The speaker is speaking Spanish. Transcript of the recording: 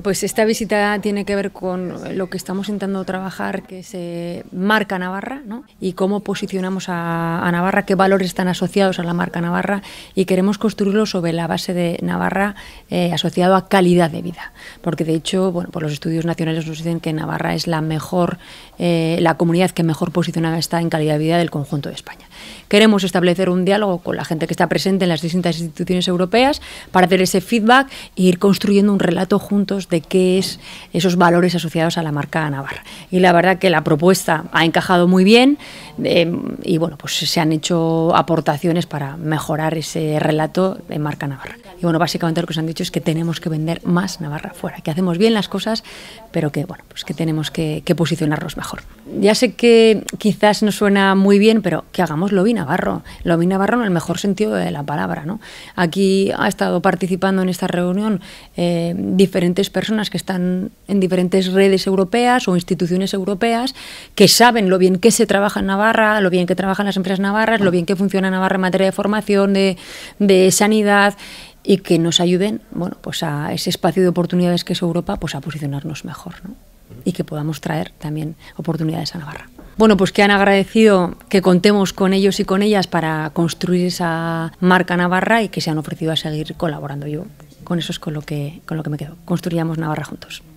Pues esta visita tiene que ver con lo que estamos intentando trabajar, que es marca Navarra, ¿no? Y cómo posicionamos a, Navarra, qué valores están asociados a la marca Navarra y queremos construirlo sobre la base de Navarra eh, asociado a calidad de vida, porque de hecho, bueno, pues los estudios nacionales nos dicen que Navarra es la mejor, eh, la comunidad que mejor posicionada está en calidad de vida del conjunto de España. Queremos establecer un diálogo con la gente que está presente en las distintas instituciones europeas para hacer ese feedback e ir construyendo un relato juntos de qué es esos valores asociados a la marca Navarra. Y la verdad que la propuesta ha encajado muy bien. Em, y bueno, pues se han hecho aportaciones para mejorar ese relato de marca Navarra. Y bueno, básicamente lo que se han dicho es que tenemos que vender más Navarra fuera, que hacemos bien las cosas, pero que bueno, pues que tenemos que, posicionarnos mejor. Ya sé que quizás no suena muy bien, pero que hagamos lobby navarro, lobby navarro en el mejor sentido de la palabra, ¿no? Aquí ha estado participando en esta reunión eh, diferentes personas que están en diferentes redes europeas o instituciones europeas que saben lo bien que se trabaja en Navarra lo bien que trabajan las empresas navarras, lo bien que funciona Navarra en materia de formación, de, de sanidad y que nos ayuden bueno, pues a ese espacio de oportunidades que es Europa pues a posicionarnos mejor ¿no? y que podamos traer también oportunidades a Navarra. Bueno, pues que han agradecido que contemos con ellos y con ellas para construir esa marca Navarra y que se han ofrecido a seguir colaborando. Yo con eso es con lo que, con lo que me quedo. Construyamos Navarra juntos.